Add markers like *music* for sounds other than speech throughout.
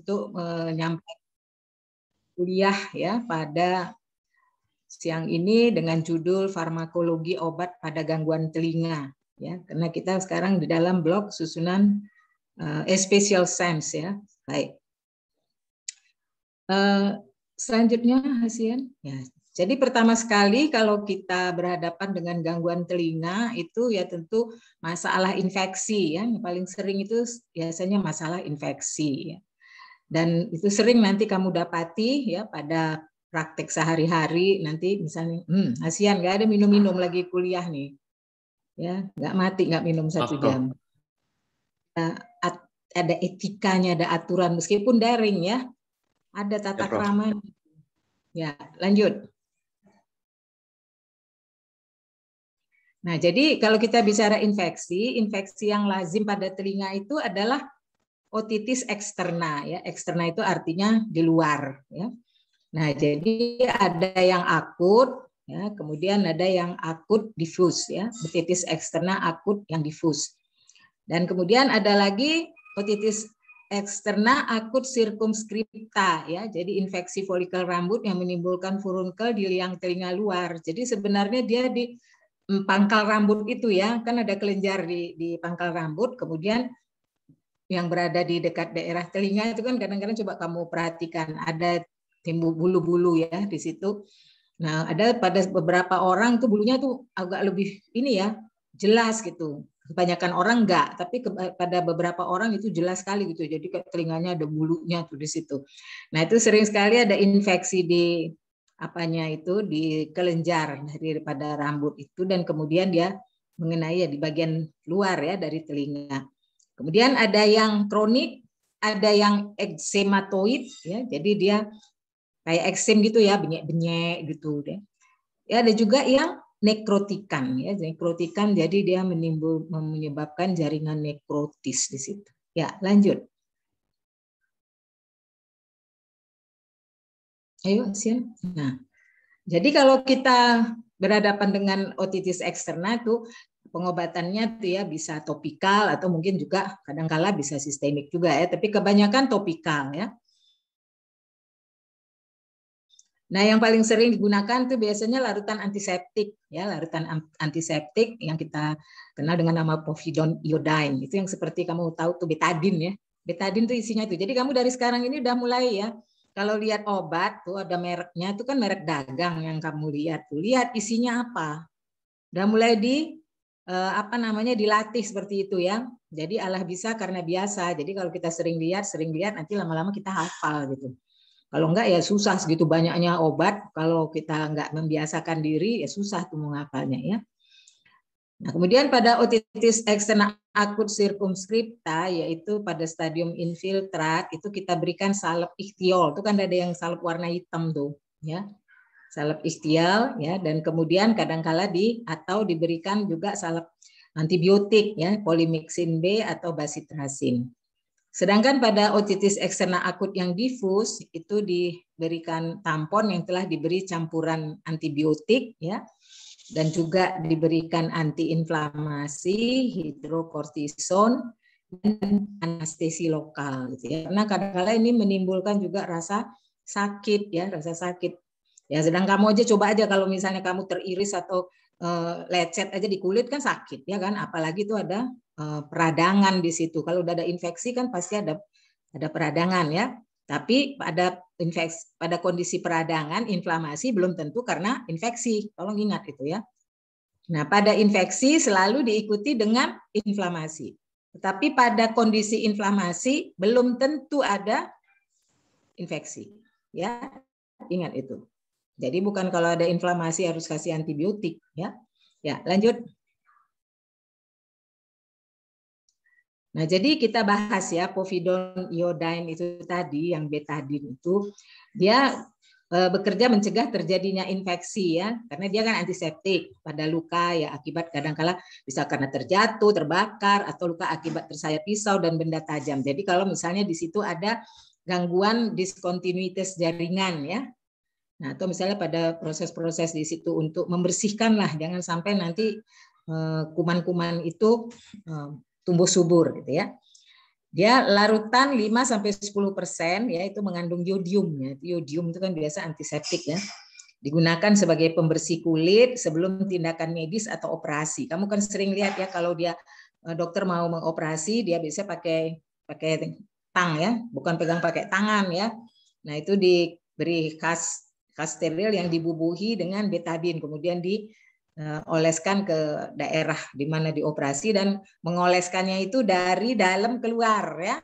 untuk menyampaikan eh, kuliah ya pada siang ini dengan judul farmakologi obat pada gangguan telinga ya karena kita sekarang di dalam blok susunan uh, special sense ya baik uh, selanjutnya Hasian ya jadi pertama sekali kalau kita berhadapan dengan gangguan telinga itu ya tentu masalah infeksi ya yang paling sering itu biasanya masalah infeksi ya. Dan itu sering nanti kamu dapati ya pada praktek sehari-hari nanti misalnya, hmm, asian nggak ada minum-minum lagi kuliah nih, ya nggak mati nggak minum satu jam. Ya, ada etikanya, ada aturan meskipun daring ya, ada tata ya, krama. Ya, lanjut. Nah, jadi kalau kita bicara infeksi, infeksi yang lazim pada telinga itu adalah otitis eksterna ya. Eksterna itu artinya di luar ya. Nah, jadi ada yang akut ya, kemudian ada yang akut difus ya, otitis eksterna akut yang difus. Dan kemudian ada lagi otitis eksterna akut sirkumskripta ya. Jadi infeksi folikel rambut yang menimbulkan furunkel di liang telinga luar. Jadi sebenarnya dia di mm, pangkal rambut itu ya, kan ada kelenjar di di pangkal rambut, kemudian yang berada di dekat daerah telinga itu kan kadang-kadang coba kamu perhatikan ada timbul bulu-bulu ya di situ. Nah, ada pada beberapa orang tuh bulunya tuh agak lebih ini ya, jelas gitu. Kebanyakan orang enggak, tapi pada beberapa orang itu jelas sekali gitu. Jadi kayak telinganya ada bulunya tuh di situ. Nah, itu sering sekali ada infeksi di apanya itu di kelenjar daripada rambut itu dan kemudian dia mengenai ya di bagian luar ya dari telinga. Kemudian ada yang kronik, ada yang eksematoid, ya, jadi dia kayak eksem gitu ya, benyek-benyek gitu Ya. Ya, ada juga yang nekrotikan ya, nekrotikan jadi dia menimbul menyebabkan jaringan nekrotis di situ. Ya, lanjut. Ayo, Sian. Nah, jadi kalau kita berhadapan dengan otitis eksterna itu pengobatannya tuh ya bisa topikal atau mungkin juga kadangkala bisa sistemik juga ya, tapi kebanyakan topikal ya. Nah, yang paling sering digunakan itu biasanya larutan antiseptik ya, larutan antiseptik yang kita kenal dengan nama povidone iodine. Itu yang seperti kamu tahu tuh betadin ya. betadin tuh isinya itu. Jadi kamu dari sekarang ini udah mulai ya. Kalau lihat obat tuh ada mereknya, itu kan merek dagang yang kamu lihat tuh. Lihat isinya apa. Udah mulai di Eh, apa namanya dilatih seperti itu ya. Jadi Allah bisa karena biasa. Jadi kalau kita sering lihat, sering lihat nanti lama-lama kita hafal gitu. Kalau enggak ya susah segitu banyaknya obat. Kalau kita enggak membiasakan diri ya susah tuh menghafalnya ya. Nah, kemudian pada otitis eksterna akut sirkumskripta yaitu pada stadium infiltrat itu kita berikan salep ikhtiol. Itu kan ada yang salep warna hitam tuh ya salep istial ya dan kemudian kadangkala di atau diberikan juga salep antibiotik ya polimixin B atau basitrasin. Sedangkan pada otitis eksterna akut yang difus itu diberikan tampon yang telah diberi campuran antibiotik ya dan juga diberikan antiinflamasi, hidrokortison dan anestesi lokal gitu ya. Karena kadang kadang ini menimbulkan juga rasa sakit ya, rasa sakit Ya sedang kamu aja coba aja kalau misalnya kamu teriris atau uh, lecet aja di kulit kan sakit ya kan, apalagi itu ada uh, peradangan di situ. Kalau udah ada infeksi kan pasti ada ada peradangan ya. Tapi pada infeksi pada kondisi peradangan inflamasi belum tentu karena infeksi. Tolong ingat itu ya. Nah, pada infeksi selalu diikuti dengan inflamasi. Tetapi pada kondisi inflamasi belum tentu ada infeksi. Ya, ingat itu. Jadi bukan kalau ada inflamasi harus kasih antibiotik ya. Ya, lanjut. Nah, jadi kita bahas ya povidon iodine itu tadi yang betadine itu dia e, bekerja mencegah terjadinya infeksi ya karena dia kan antiseptik pada luka ya akibat kadangkala kala bisa karena terjatuh terbakar atau luka akibat tersayat pisau dan benda tajam jadi kalau misalnya di situ ada gangguan diskontinuitas jaringan ya Nah, atau misalnya pada proses-proses di situ untuk membersihkan lah, jangan sampai nanti eh, kuman-kuman itu eh, tumbuh subur gitu ya. Dia larutan 5 sampai 10 persen ya itu mengandung yodium ya. Yodium itu kan biasa antiseptik ya. Digunakan sebagai pembersih kulit sebelum tindakan medis atau operasi. Kamu kan sering lihat ya kalau dia eh, dokter mau mengoperasi dia biasanya pakai pakai tang ya, bukan pegang pakai tangan ya. Nah, itu diberi khas kas steril yang dibubuhi dengan betadin kemudian dioleskan eh, ke daerah di mana dioperasi dan mengoleskannya itu dari dalam keluar ya.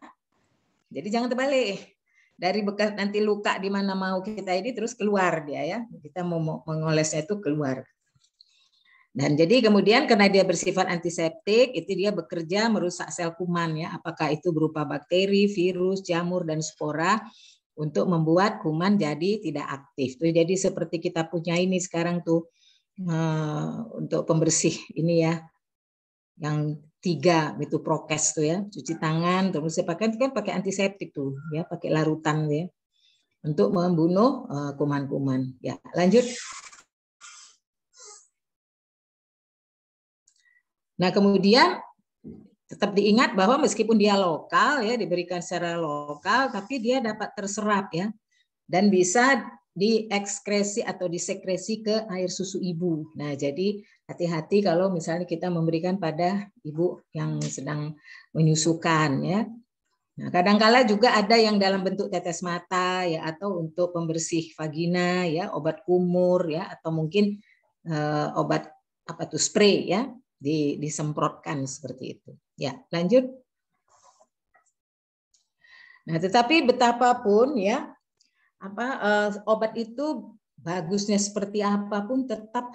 Jadi jangan terbalik. Dari bekas nanti luka di mana mau kita ini terus keluar dia ya. Kita mau mengolesnya itu keluar. Dan jadi kemudian karena dia bersifat antiseptik, itu dia bekerja merusak sel kuman ya, apakah itu berupa bakteri, virus, jamur dan spora untuk membuat kuman jadi tidak aktif. Tuh, jadi seperti kita punya ini sekarang tuh eh, untuk pembersih ini ya yang tiga itu prokes tuh ya cuci tangan terus saya pakai kan pakai antiseptik tuh ya pakai larutan ya untuk membunuh eh, kuman-kuman ya lanjut nah kemudian tetap diingat bahwa meskipun dia lokal ya diberikan secara lokal tapi dia dapat terserap ya dan bisa diekskresi atau disekresi ke air susu ibu. Nah, jadi hati-hati kalau misalnya kita memberikan pada ibu yang sedang menyusukan ya. Nah, kadangkala juga ada yang dalam bentuk tetes mata ya atau untuk pembersih vagina ya, obat kumur ya atau mungkin eh, obat apa tuh spray ya di, disemprotkan seperti itu. Ya, lanjut. Nah, tetapi betapapun ya apa uh, obat itu bagusnya seperti apapun tetap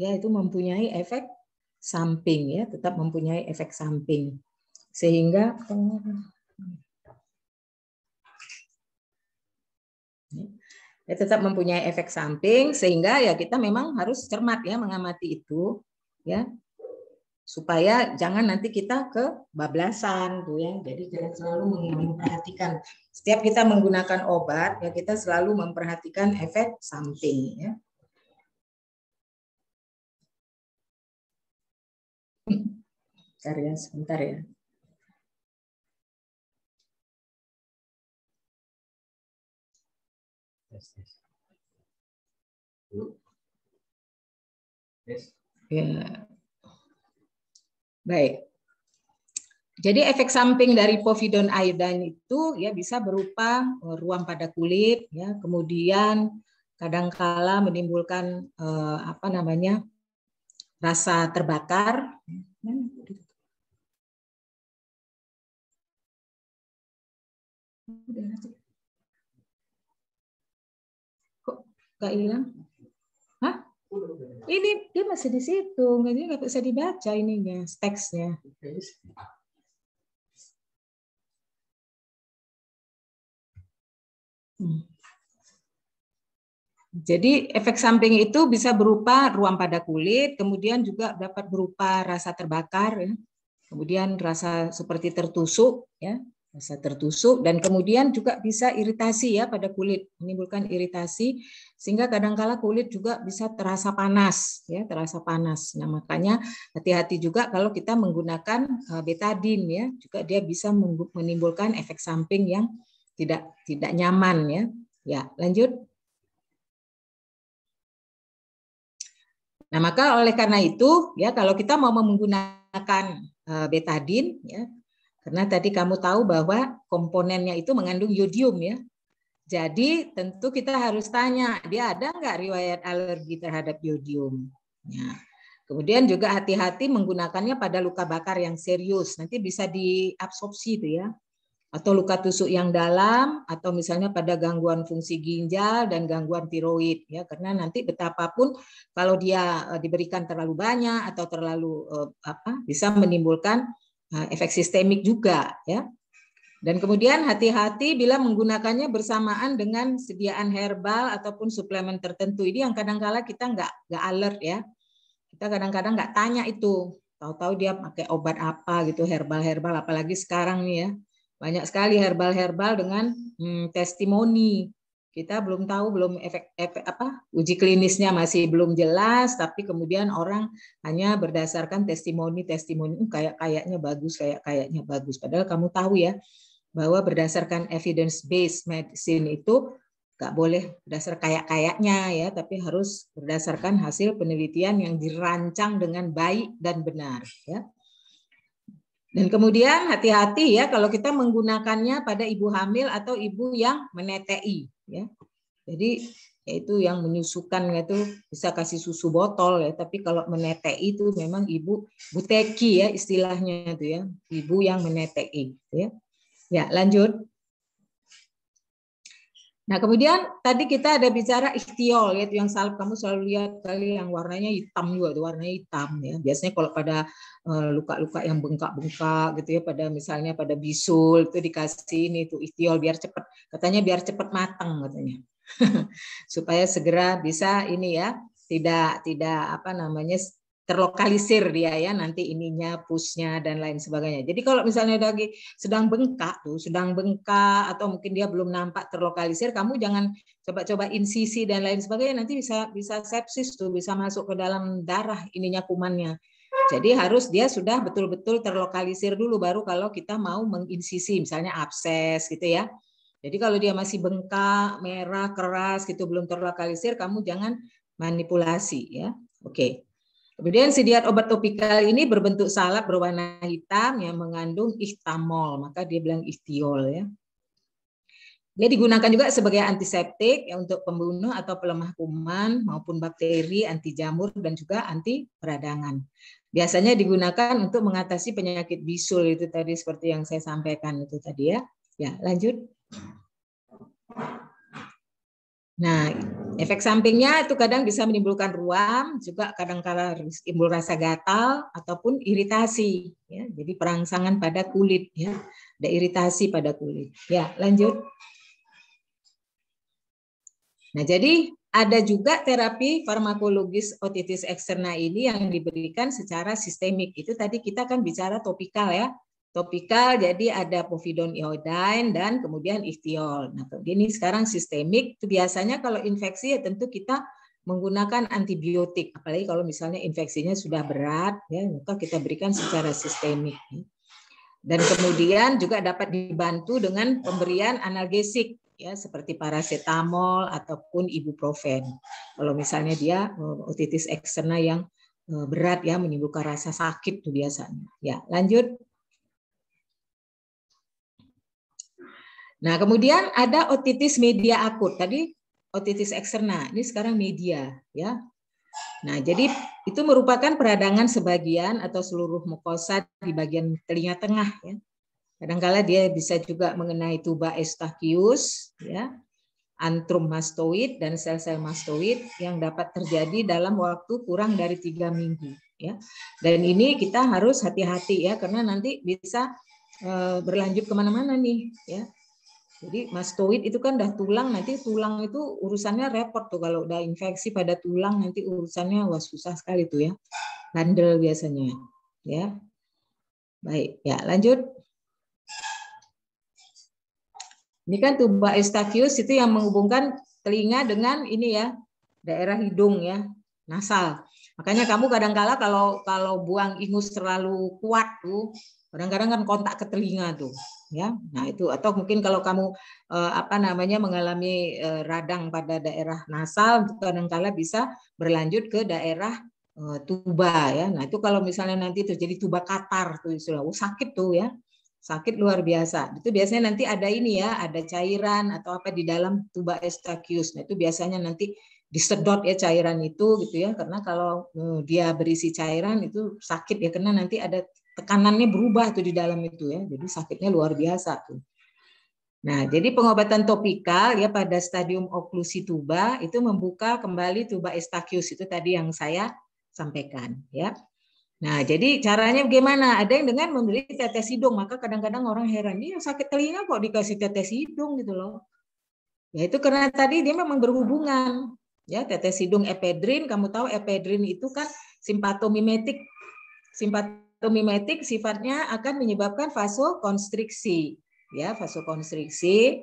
ya itu mempunyai efek samping ya, tetap mempunyai efek samping. Sehingga ya, tetap mempunyai efek samping sehingga ya kita memang harus cermat ya mengamati itu ya supaya jangan nanti kita ke bablasan tuh gitu ya. Jadi jangan selalu memperhatikan setiap kita menggunakan obat ya kita selalu memperhatikan efek samping ya. Hmm. ya, sebentar ya. Yes, yes. Yes. Ya. Baik. Jadi efek samping dari povidon iodine itu ya bisa berupa eh, ruam pada kulit ya, kemudian kadangkala menimbulkan eh, apa namanya? rasa terbakar. Kok gak hilang? Ini dia masih di situ, sih nggak bisa dibaca ini ya teksnya. Hmm. Jadi efek samping itu bisa berupa ruam pada kulit, kemudian juga dapat berupa rasa terbakar, ya. kemudian rasa seperti tertusuk, ya, rasa tertusuk dan kemudian juga bisa iritasi ya pada kulit menimbulkan iritasi sehingga kadangkala kulit juga bisa terasa panas ya terasa panas nah makanya hati-hati juga kalau kita menggunakan eh, betadin ya juga dia bisa menimbulkan efek samping yang tidak tidak nyaman ya ya lanjut nah maka oleh karena itu ya kalau kita mau menggunakan eh, betadin ya karena tadi kamu tahu bahwa komponennya itu mengandung yodium ya. Jadi tentu kita harus tanya, dia ada nggak riwayat alergi terhadap yodium? Ya. Kemudian juga hati-hati menggunakannya pada luka bakar yang serius. Nanti bisa diabsorpsi itu ya. Atau luka tusuk yang dalam, atau misalnya pada gangguan fungsi ginjal dan gangguan tiroid. ya Karena nanti betapapun kalau dia eh, diberikan terlalu banyak atau terlalu eh, apa bisa menimbulkan Nah, efek sistemik juga ya. Dan kemudian hati-hati bila menggunakannya bersamaan dengan sediaan herbal ataupun suplemen tertentu. Ini yang kadang-kala kita nggak nggak alert ya. Kita kadang-kadang nggak tanya itu. Tahu-tahu dia pakai obat apa gitu herbal-herbal. Apalagi sekarang nih ya banyak sekali herbal-herbal dengan hmm, testimoni kita belum tahu belum efek, efek apa uji klinisnya masih belum jelas tapi kemudian orang hanya berdasarkan testimoni testimoni hmm, kayak kayaknya bagus kayak kayaknya bagus padahal kamu tahu ya bahwa berdasarkan evidence based medicine itu nggak boleh berdasar kayak kayaknya ya tapi harus berdasarkan hasil penelitian yang dirancang dengan baik dan benar ya dan kemudian hati-hati ya kalau kita menggunakannya pada ibu hamil atau ibu yang menetei ya. Jadi ya itu yang menyusukan itu bisa kasih susu botol ya, tapi kalau menetek itu memang ibu buteki ya istilahnya itu ya, ibu yang itu ya. Ya, lanjut. Nah, kemudian tadi kita ada bicara ikhtiol, yaitu yang salep kamu selalu lihat kali yang warnanya hitam juga, itu warnanya hitam ya. Biasanya kalau pada eh, luka-luka yang bengkak-bengkak gitu ya, pada misalnya pada bisul itu dikasih ini tuh ikhtiol biar cepat, katanya biar cepat matang katanya. *laughs* Supaya segera bisa ini ya, tidak tidak apa namanya terlokalisir dia ya nanti ininya pusnya dan lain sebagainya. Jadi kalau misalnya lagi sedang bengkak tuh, sedang bengkak atau mungkin dia belum nampak terlokalisir, kamu jangan coba-coba insisi dan lain sebagainya nanti bisa bisa sepsis tuh, bisa masuk ke dalam darah ininya kumannya. Jadi harus dia sudah betul-betul terlokalisir dulu baru kalau kita mau menginsisi misalnya abses gitu ya. Jadi kalau dia masih bengkak, merah, keras gitu belum terlokalisir, kamu jangan manipulasi ya. Oke. Okay. Kemudian sidiat obat topikal ini berbentuk salep berwarna hitam yang mengandung ihtamol, maka dia bilang ihtiol ya. Dia digunakan juga sebagai antiseptik ya, untuk pembunuh atau pelemah kuman maupun bakteri, anti jamur dan juga anti peradangan. Biasanya digunakan untuk mengatasi penyakit bisul itu tadi seperti yang saya sampaikan itu tadi ya. Ya, lanjut. Nah, efek sampingnya itu kadang bisa menimbulkan ruam, juga kadang-kadang timbul rasa gatal ataupun iritasi. Ya, jadi perangsangan pada kulit, ya, ada iritasi pada kulit. Ya, lanjut. Nah, jadi ada juga terapi farmakologis otitis eksterna ini yang diberikan secara sistemik. Itu tadi kita kan bicara topikal ya, Topikal jadi ada povidon iodine dan kemudian istiol. Nah, ini sekarang sistemik. Itu biasanya kalau infeksi ya tentu kita menggunakan antibiotik, apalagi kalau misalnya infeksinya sudah berat, ya maka kita berikan secara sistemik. Ya. Dan kemudian juga dapat dibantu dengan pemberian analgesik, ya seperti paracetamol ataupun ibuprofen. Kalau misalnya dia eh, otitis eksterna yang eh, berat ya menimbulkan rasa sakit tuh biasanya. Ya lanjut. Nah, kemudian ada otitis media akut. Tadi otitis eksterna, ini sekarang media, ya. Nah, jadi itu merupakan peradangan sebagian atau seluruh mukosa di bagian telinga tengah, ya. Kadangkala dia bisa juga mengenai tuba eustachius, ya, antrum mastoid dan sel-sel mastoid yang dapat terjadi dalam waktu kurang dari tiga minggu, ya. Dan ini kita harus hati-hati ya, karena nanti bisa eh, berlanjut kemana-mana nih, ya jadi mastoid itu kan udah tulang, nanti tulang itu urusannya repot tuh kalau udah infeksi pada tulang nanti urusannya wah susah sekali tuh ya. Bandel biasanya. Ya. Baik, ya lanjut. Ini kan tuba eustachius itu yang menghubungkan telinga dengan ini ya, daerah hidung ya, nasal. Makanya kamu kadang-kala kalau kalau buang ingus terlalu kuat tuh, kadang-kadang kan kontak ke telinga tuh ya. Nah, itu atau mungkin kalau kamu eh, apa namanya mengalami eh, radang pada daerah nasal kadangkala bisa berlanjut ke daerah eh, tuba ya. Nah, itu kalau misalnya nanti terjadi tuba katar tuh sudah oh, sakit tuh ya. Sakit luar biasa. Itu biasanya nanti ada ini ya, ada cairan atau apa di dalam tuba estakius. Nah, itu biasanya nanti disedot ya cairan itu gitu ya karena kalau dia berisi cairan itu sakit ya karena nanti ada tekanannya berubah tuh di dalam itu ya. Jadi sakitnya luar biasa tuh. Nah, jadi pengobatan topikal ya pada stadium oklusi tuba itu membuka kembali tuba estakius itu tadi yang saya sampaikan ya. Nah, jadi caranya bagaimana? Ada yang dengan memberi tetes hidung, maka kadang-kadang orang heran, ini iya, sakit telinga kok dikasih tetes hidung gitu loh. Ya itu karena tadi dia memang berhubungan. Ya, tetes hidung epedrin, kamu tahu epedrin itu kan simpatomimetik. Simpat mimetik sifatnya akan menyebabkan vasokonstriksi, ya vasokonstriksi,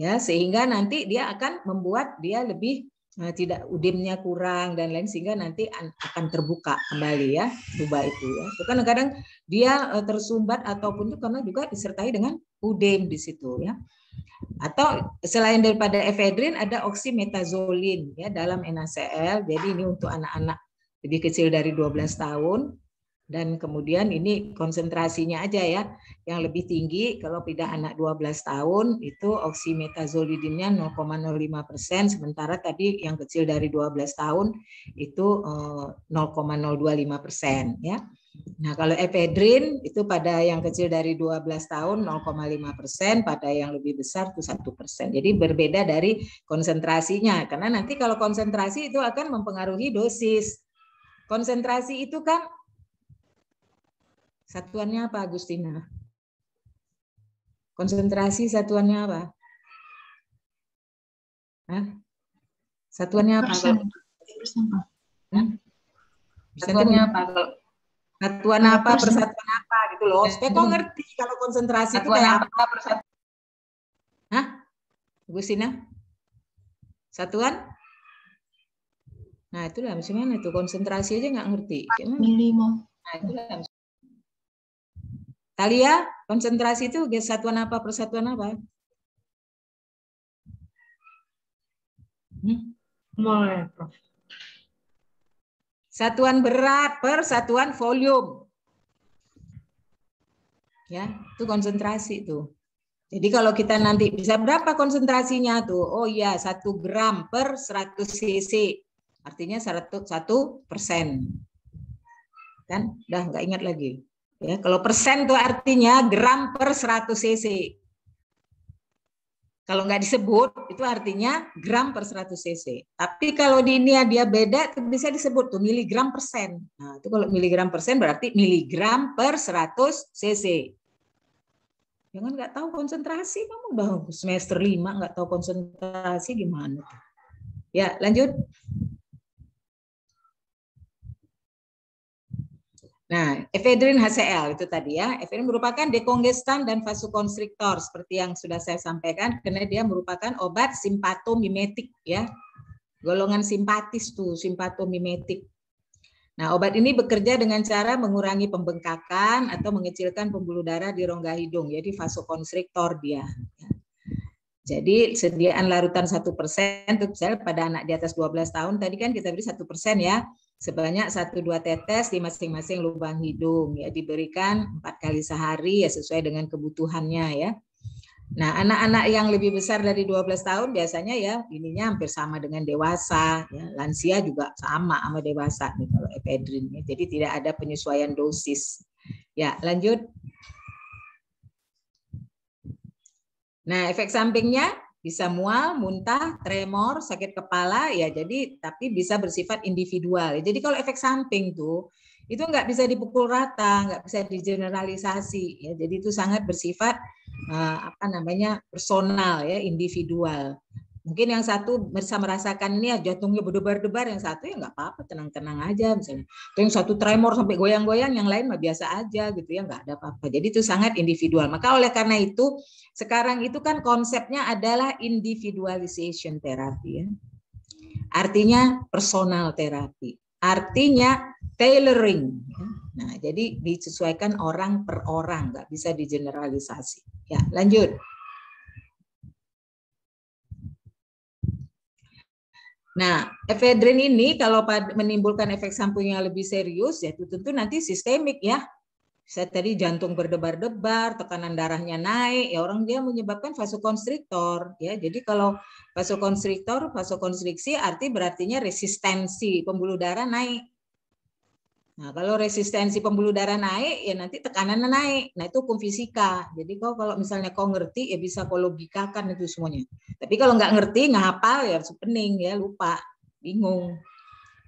ya sehingga nanti dia akan membuat dia lebih nah, tidak udemnya kurang dan lain sehingga nanti akan terbuka kembali ya tuba itu ya. itu kan kadang dia eh, tersumbat ataupun itu karena juga disertai dengan udem di situ ya. Atau selain daripada efedrin ada oksimetazolin ya dalam NaCl. Jadi ini untuk anak-anak lebih kecil dari 12 tahun dan kemudian ini konsentrasinya aja ya yang lebih tinggi kalau pada anak 12 tahun itu oksimetazolidinnya 0,05 persen sementara tadi yang kecil dari 12 tahun itu 0,025 eh, persen ya Nah kalau epedrin itu pada yang kecil dari 12 tahun 0,5 persen, pada yang lebih besar itu satu persen. Jadi berbeda dari konsentrasinya, karena nanti kalau konsentrasi itu akan mempengaruhi dosis. Konsentrasi itu kan Satuannya apa, Agustina? Konsentrasi satuannya apa? Hah? Satuannya apa? Persen. Persen. Hmm? Satuannya apa? Satuan apa, persatuan apa gitu loh. Saya kok ngerti kalau konsentrasi itu kayak apa, persatuan. Hah? Agustina? Satuan? Nah, itulah maksudnya itu konsentrasi aja nggak ngerti. Gimana? Nah, itulah Talia, konsentrasi itu satuan apa persatuan apa? Hmm? Satuan berat per satuan volume. Ya, itu konsentrasi itu. Jadi kalau kita nanti bisa berapa konsentrasinya tuh? Oh iya, 1 gram per 100 cc. Artinya 1 persen. Kan? Udah nggak ingat lagi. Ya, kalau persen itu artinya gram per 100 cc. Kalau nggak disebut, itu artinya gram per 100 cc. Tapi kalau di ini dia beda, itu bisa disebut tuh miligram persen. Nah, itu kalau miligram persen berarti miligram per 100 cc. Jangan nggak tahu konsentrasi kamu baru semester lima nggak tahu konsentrasi gimana. Ya, lanjut. Nah, efedrin HCl itu tadi ya. Efedrin merupakan dekongestan dan vasokonstriktor seperti yang sudah saya sampaikan karena dia merupakan obat simpatomimetik ya. Golongan simpatis tuh, simpatomimetik. Nah, obat ini bekerja dengan cara mengurangi pembengkakan atau mengecilkan pembuluh darah di rongga hidung, jadi vasokonstriktor dia. Jadi sediaan larutan satu persen, pada anak di atas 12 tahun tadi kan kita beri satu persen ya sebanyak satu dua tetes di masing-masing lubang hidung ya diberikan empat kali sehari ya sesuai dengan kebutuhannya ya. Nah, anak-anak yang lebih besar dari 12 tahun biasanya ya ininya hampir sama dengan dewasa, ya. lansia juga sama sama dewasa nih kalau epedrin. Ya. Jadi tidak ada penyesuaian dosis. Ya, lanjut. Nah, efek sampingnya bisa mual, muntah, tremor, sakit kepala, ya jadi tapi bisa bersifat individual. Jadi kalau efek samping tuh itu nggak bisa dipukul rata, nggak bisa digeneralisasi, ya jadi itu sangat bersifat eh, apa namanya personal ya individual mungkin yang satu bisa merasakan ini ya jantungnya berdebar-debar, yang satu ya nggak apa-apa, tenang-tenang aja misalnya. Atau yang satu tremor sampai goyang-goyang, yang lain mah biasa aja gitu ya, nggak ada apa-apa. Jadi itu sangat individual. Maka oleh karena itu sekarang itu kan konsepnya adalah individualization therapy ya. Artinya personal terapi. Artinya tailoring. Ya. Nah, jadi disesuaikan orang per orang, nggak bisa digeneralisasi. Ya, lanjut. Nah, efedrin ini kalau menimbulkan efek samping yang lebih serius, ya itu tentu nanti sistemik ya. Saya tadi jantung berdebar-debar, tekanan darahnya naik, ya orang dia menyebabkan vasokonstriktor. ya. Jadi kalau vasokonstriktor, vasokonstriksi arti berartinya resistensi pembuluh darah naik. Nah, kalau resistensi pembuluh darah naik, ya nanti tekanannya naik. Nah, itu hukum fisika. Jadi kau kalau misalnya kau ngerti, ya bisa kau logikakan itu semuanya. Tapi kalau nggak ngerti, nggak hafal, ya harus pening, ya lupa, bingung.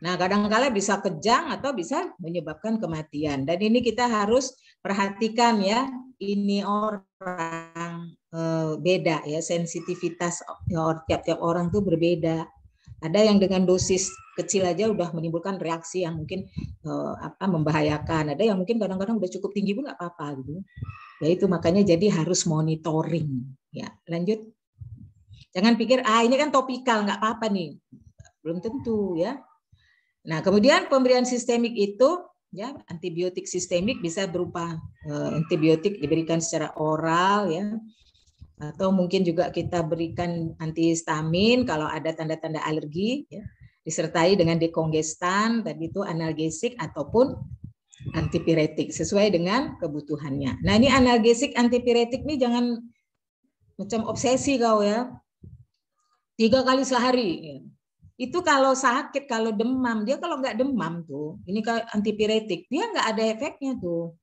Nah, kadang -kadang bisa kejang atau bisa menyebabkan kematian. Dan ini kita harus perhatikan ya, ini orang eh, beda ya, sensitivitas ya, tiap-tiap orang tuh berbeda. Ada yang dengan dosis kecil aja udah menimbulkan reaksi yang mungkin eh, apa membahayakan. Ada yang mungkin kadang-kadang udah cukup tinggi pun nggak apa-apa gitu. Ya itu makanya jadi harus monitoring. Ya, lanjut. Jangan pikir ah ini kan topikal nggak apa-apa nih. Belum tentu ya. Nah, kemudian pemberian sistemik itu ya antibiotik sistemik bisa berupa eh, antibiotik diberikan secara oral ya atau mungkin juga kita berikan antihistamin kalau ada tanda-tanda alergi ya disertai dengan dekongestan tadi itu analgesik ataupun antipiretik sesuai dengan kebutuhannya. Nah, ini analgesik antipiretik nih jangan macam obsesi kau ya. Tiga kali sehari. Itu kalau sakit, kalau demam, dia kalau nggak demam tuh, ini kalau antipiretik, dia nggak ada efeknya tuh.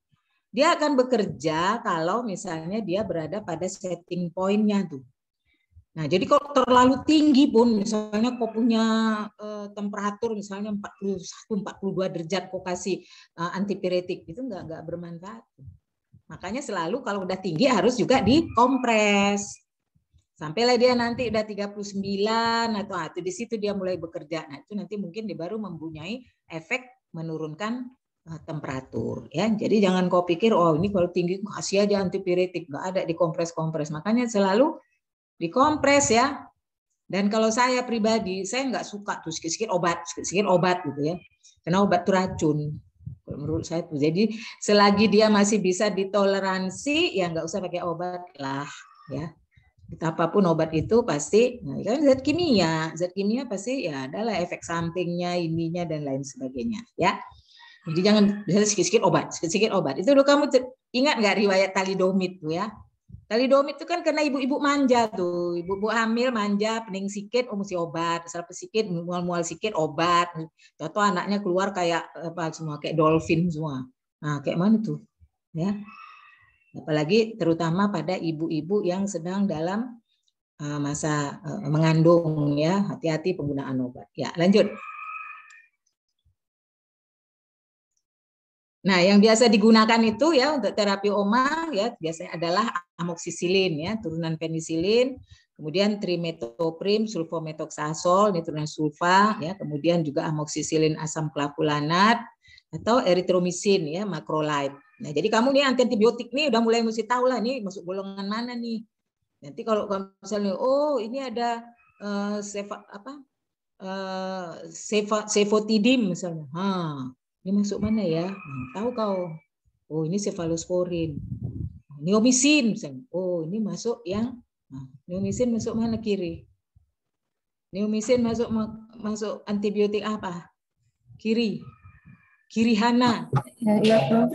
Dia akan bekerja kalau misalnya dia berada pada setting pointnya tuh. Nah, jadi kalau terlalu tinggi pun, misalnya kok punya uh, temperatur misalnya 41-42 derajat kok kasih uh, antipiretik, itu nggak nggak bermanfaat. Makanya selalu kalau udah tinggi harus juga dikompres. Sampailah dia nanti udah 39 atau atau ah, di situ dia mulai bekerja. Nah, itu nanti mungkin dia baru mempunyai efek menurunkan eh, temperatur ya. Jadi jangan kau pikir oh ini kalau tinggi kasih aja antipiretik, enggak ada dikompres-kompres. Makanya selalu dikompres ya. Dan kalau saya pribadi, saya nggak suka tuh sedikit sikit obat, sedikit sikit obat gitu ya. Karena obat itu racun. Menurut saya tuh. Jadi selagi dia masih bisa ditoleransi, ya nggak usah pakai obat lah ya. Apapun obat itu pasti, nah, ya kan zat kimia, zat kimia pasti ya adalah efek sampingnya, ininya dan lain sebagainya ya. Jadi jangan sedikit-sedikit obat, sedikit-sedikit obat. Itu dulu kamu ingat nggak riwayat talidomid tuh ya? Talidomid itu kan karena ibu-ibu manja tuh, ibu-ibu hamil manja, pening sikit, oh mesti obat, salah sikit, mual-mual sikit, obat. Contoh anaknya keluar kayak apa semua, kayak dolphin semua. Nah, kayak mana tuh? Ya. Apalagi terutama pada ibu-ibu yang sedang dalam eh, masa eh, mengandung ya, hati-hati penggunaan obat. Ya, lanjut. Nah, yang biasa digunakan itu ya untuk terapi OMA ya biasanya adalah amoksisilin ya, turunan penisilin, kemudian trimetoprim, sulfometoksasol, ini turunan sulfa ya, kemudian juga amoksisilin asam klavulanat atau eritromisin ya, macrolide. Nah, jadi kamu nih anti antibiotik nih udah mulai mesti tahu lah nih masuk golongan mana nih. Nanti kalau misalnya oh ini ada uh, sefa, apa? Uh, sefa, sefotidim misalnya. Ha, nah, ini masuk mana ya? Hmm, tahu kau. Oh, ini cefalosporin. Neomisin misalnya. Oh, ini masuk yang nah, neomisin masuk mana kiri? Neomisin masuk masuk antibiotik apa? Kiri. Kiri Hana. Ya, iya, ya,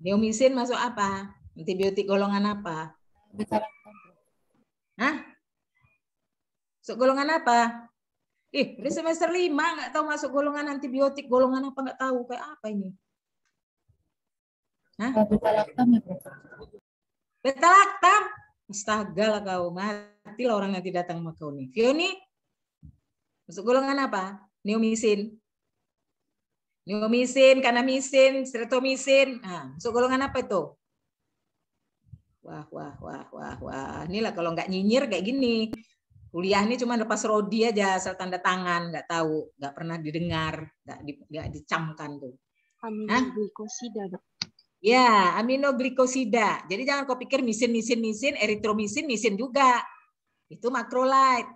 Neomisin masuk apa? Antibiotik golongan apa? Hah? Masuk golongan apa? Ih, udah semester lima nggak tahu masuk golongan antibiotik, golongan apa nggak tahu kayak apa ini. Hah? beta ya, beta Betalaktam? Astaga lah kau, mati lah orang yang tidak datang sama kau nih. Fioni, masuk golongan apa? Neomisin. Neomisin, kanamisin, streptomisin. Nah, masuk golongan apa itu? Wah, wah, wah, wah, wah. Inilah kalau nggak nyinyir kayak gini kuliah ini cuma lepas rodi aja asal tanda tangan nggak tahu nggak pernah didengar nggak di, nggak dicamkan tuh aminoglikosida dok ya aminoglikosida jadi jangan kau pikir misin misin misin, eritromisin misin juga itu makrolide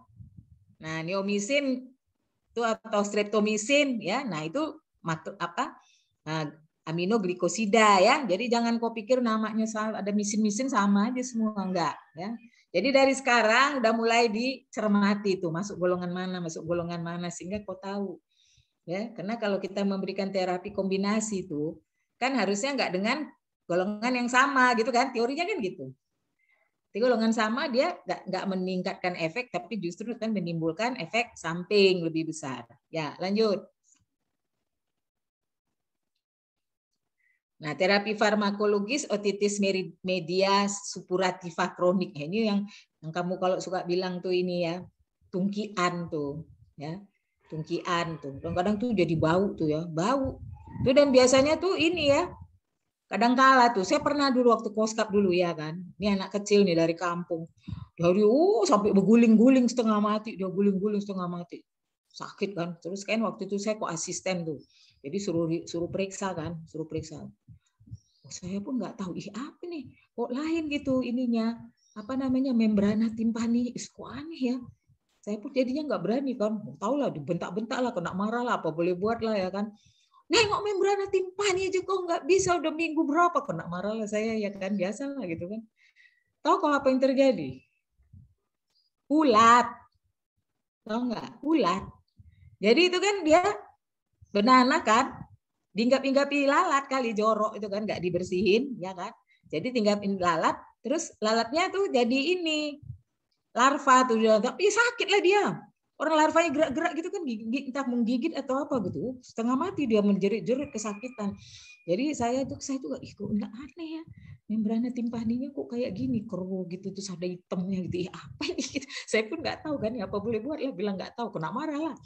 nah neomisin itu atau streptomisin ya nah itu makro, apa nah, aminoglikosida ya jadi jangan kau pikir namanya ada misin misin sama aja semua enggak ya jadi dari sekarang udah mulai dicermati itu masuk golongan mana, masuk golongan mana sehingga kau tahu. Ya, karena kalau kita memberikan terapi kombinasi itu kan harusnya nggak dengan golongan yang sama gitu kan teorinya kan gitu. Di golongan sama dia nggak nggak meningkatkan efek tapi justru kan menimbulkan efek samping lebih besar. Ya lanjut. Nah, terapi farmakologis otitis media supurativa kronik nah, ini yang yang kamu kalau suka bilang tuh ini ya tungkian tuh ya tungkian tuh kadang-kadang tuh jadi bau tuh ya bau tuh dan biasanya tuh ini ya kadang kala tuh saya pernah dulu waktu koskap dulu ya kan ini anak kecil nih dari kampung dari uh sampai berguling-guling setengah mati dia guling-guling setengah mati sakit kan terus kan waktu itu saya kok asisten tuh jadi suruh suruh periksa kan, suruh periksa. Oh, saya pun nggak tahu ih apa nih, kok lain gitu ininya apa namanya membrana timpani kok aneh ya. Saya pun jadinya nggak berani kan, tau lah dibentak-bentak lah, kena marah lah, apa boleh buat lah ya kan. Nengok membrana timpani aja kok nggak bisa udah minggu berapa kena marah lah saya ya kan biasa lah gitu kan. Tahu kok apa yang terjadi? Ulat. Tahu nggak? Ulat. Jadi itu kan dia Benana kan, diinggap-inggapi lalat kali jorok itu kan nggak dibersihin, ya kan? Jadi tinggapin lalat, terus lalatnya tuh jadi ini larva tuh dia tapi sakit lah dia. Orang larvanya gerak-gerak gitu kan gigit, entah menggigit atau apa gitu. Setengah mati dia menjerit-jerit kesakitan. Jadi saya tuh saya tuh ih kok enggak aneh ya. membrana tim kok kayak gini keruh gitu terus ada hitamnya gitu. Ih, apa ini? *laughs* Gitu. Saya pun nggak tahu kan ya apa boleh buat ya bilang nggak tahu kena marah lah.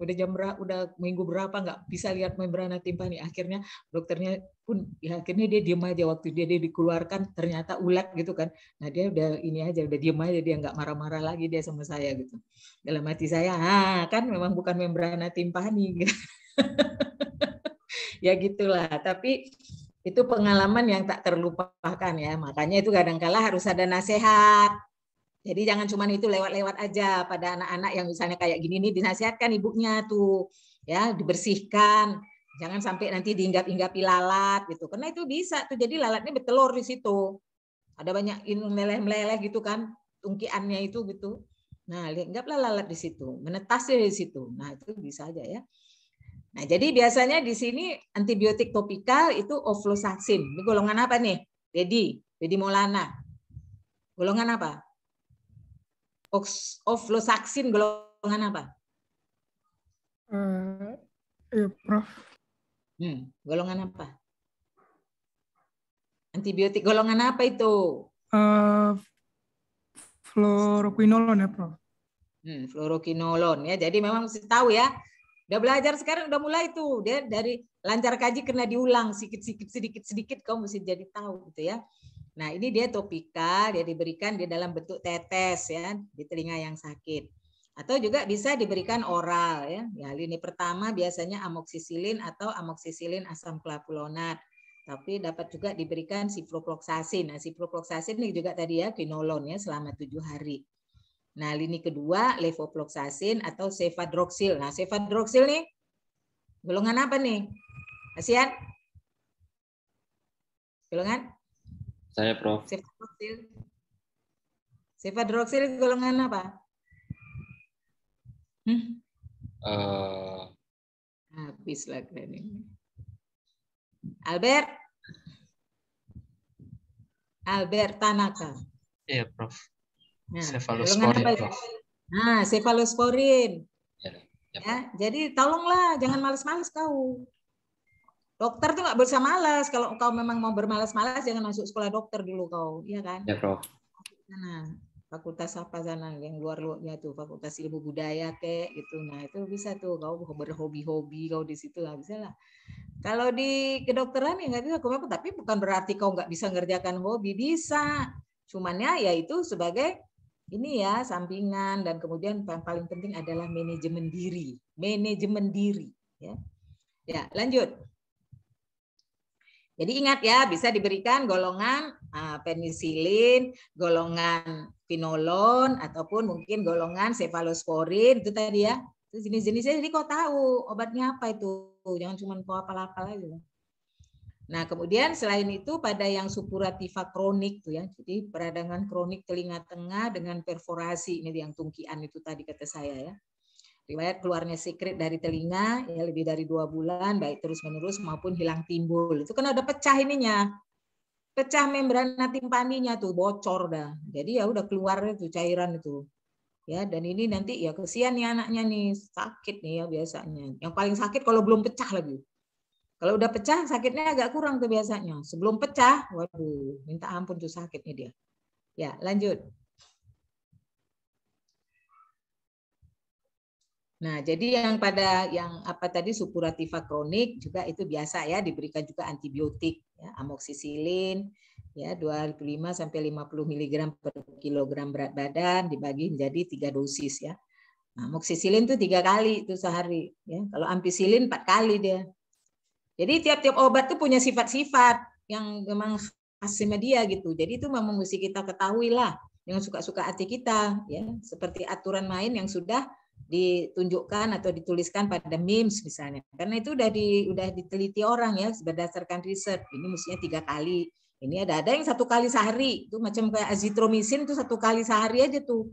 Udah jam berapa udah minggu berapa nggak bisa lihat membrana tim Akhirnya dokternya pun ya akhirnya dia diam aja waktu dia, dia dikeluarkan ternyata ulat gitu kan. Nah dia udah ini aja udah diam aja dia enggak marah-marah lagi dia sama saya gitu. Dalam hati saya ah kan memang bukan membrana tim ini. gitu. *laughs* ya gitulah tapi itu pengalaman yang tak terlupakan ya makanya itu kadang kadangkala harus ada nasihat jadi jangan cuma itu lewat-lewat aja pada anak-anak yang misalnya kayak gini nih dinasihatkan ibunya tuh ya dibersihkan. Jangan sampai nanti diinggap-inggapi lalat gitu. Karena itu bisa tuh jadi lalatnya bertelur di situ. Ada banyak meleleh-meleleh gitu kan tungkiannya itu gitu. Nah, lihat lalat di situ, menetas di situ. Nah, itu bisa aja ya. Nah, jadi biasanya di sini antibiotik topikal itu oflosasin. Ini golongan apa nih? jadi Dedi Maulana. Golongan apa? Ox, oflosaksin golongan apa? Uh, eh, iya, Prof. Hmm, golongan apa? Antibiotik golongan apa itu? Uh, eh, fluoroquinolon ya, Prof. Hmm, fluoroquinolon ya. Jadi memang mesti tahu ya Udah belajar sekarang udah mulai tuh. Dia dari lancar kaji kena diulang sedikit-sedikit sedikit-sedikit kamu mesti jadi tahu gitu ya. Nah, ini dia topikal, dia diberikan di dalam bentuk tetes ya di telinga yang sakit. Atau juga bisa diberikan oral ya. Ya, lini pertama biasanya amoksisilin atau amoksisilin asam klavulonat. Tapi dapat juga diberikan siprofloxacin. Nah, siprofloxacin ini juga tadi ya kinolon ya selama tujuh hari. Nah, lini kedua levofloxacin atau cefadroxil. Nah, cefadroxil nih golongan apa nih? Kasihan? Golongan? Saya, Prof. Cefadroxil. Cefadroxil golongan apa? Hmm? Uh... Habis lah ini. Albert? Albert Tanaka. Iya, Prof. Nah, Nah, cefalosporin. Ya, ya. ya, ya jadi tolonglah jangan malas-malas kau. Dokter tuh nggak bisa malas. Kalau kau memang mau bermalas-malas, jangan masuk sekolah dokter dulu kau, iya kan? Ya, Prof. Nah, fakultas apa sana yang luar luarnya tuh fakultas ilmu budaya kek gitu nah itu bisa tuh kau berhobi-hobi kau di situ lah bisa lah kalau di kedokteran ya nggak bisa kau apa tapi bukan berarti kau nggak bisa ngerjakan hobi bisa cuman ya, ya itu sebagai ini ya sampingan dan kemudian yang paling penting adalah manajemen diri, manajemen diri ya. Ya, lanjut. Jadi ingat ya, bisa diberikan golongan uh, ah, penisilin, golongan pinolon ataupun mungkin golongan cefalosporin itu tadi ya. jenis-jenisnya jadi kok tahu obatnya apa itu. Jangan cuma kau apa apal aja. Nah, kemudian selain itu pada yang supurativa kronik tuh ya, jadi peradangan kronik telinga tengah dengan perforasi ini yang tungkian itu tadi kata saya ya. Riwayat keluarnya sekret dari telinga ya lebih dari dua bulan baik terus-menerus maupun hilang timbul. Itu kan ada pecah ininya. Pecah membrana timpaninya tuh bocor dah. Jadi ya udah keluar itu cairan itu. Ya, dan ini nanti ya kesian nih anaknya nih sakit nih ya biasanya. Yang paling sakit kalau belum pecah lagi kalau udah pecah sakitnya agak kurang tuh biasanya. Sebelum pecah, waduh, minta ampun tuh sakitnya dia. Ya, lanjut. Nah, jadi yang pada yang apa tadi supurativa kronik juga itu biasa ya diberikan juga antibiotik ya, amoksisilin ya 25 sampai 50 mg per kilogram berat badan dibagi menjadi tiga dosis ya. Nah, amoksisilin tuh tiga kali itu sehari ya. Kalau ampisilin empat kali dia. Jadi tiap-tiap obat tuh punya sifat-sifat yang memang khas sama dia gitu. Jadi itu memang mesti kita ketahui lah yang suka-suka hati kita ya, seperti aturan main yang sudah ditunjukkan atau dituliskan pada memes misalnya. Karena itu udah di udah diteliti orang ya berdasarkan riset. Ini mestinya tiga kali. Ini ada ada yang satu kali sehari itu macam kayak azitromisin itu satu kali sehari aja tuh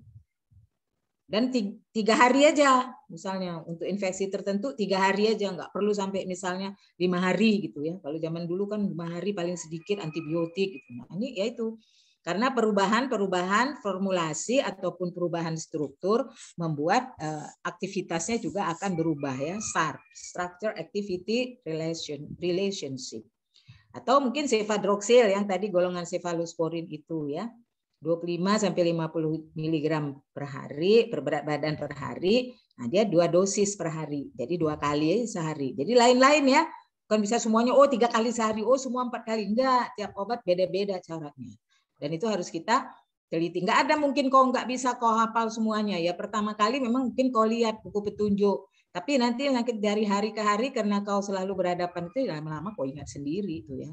dan tiga hari aja misalnya untuk infeksi tertentu tiga hari aja nggak perlu sampai misalnya lima hari gitu ya kalau zaman dulu kan lima hari paling sedikit antibiotik gitu nah ini ya itu karena perubahan-perubahan formulasi ataupun perubahan struktur membuat eh, aktivitasnya juga akan berubah ya SAR structure activity relation relationship atau mungkin cefadroxil yang tadi golongan cefalosporin itu ya 25 sampai 50 mg per hari, per berat badan per hari. Nah, dia dua dosis per hari. Jadi dua kali sehari. Jadi lain-lain ya. kan bisa semuanya, oh tiga kali sehari, oh semua empat kali. Enggak, tiap obat beda-beda caranya. Dan itu harus kita teliti. Enggak ada mungkin kau enggak bisa kau hafal semuanya. Ya pertama kali memang mungkin kau lihat buku petunjuk. Tapi nanti nanti dari hari ke hari karena kau selalu berhadapan itu lama-lama kau ingat sendiri itu ya.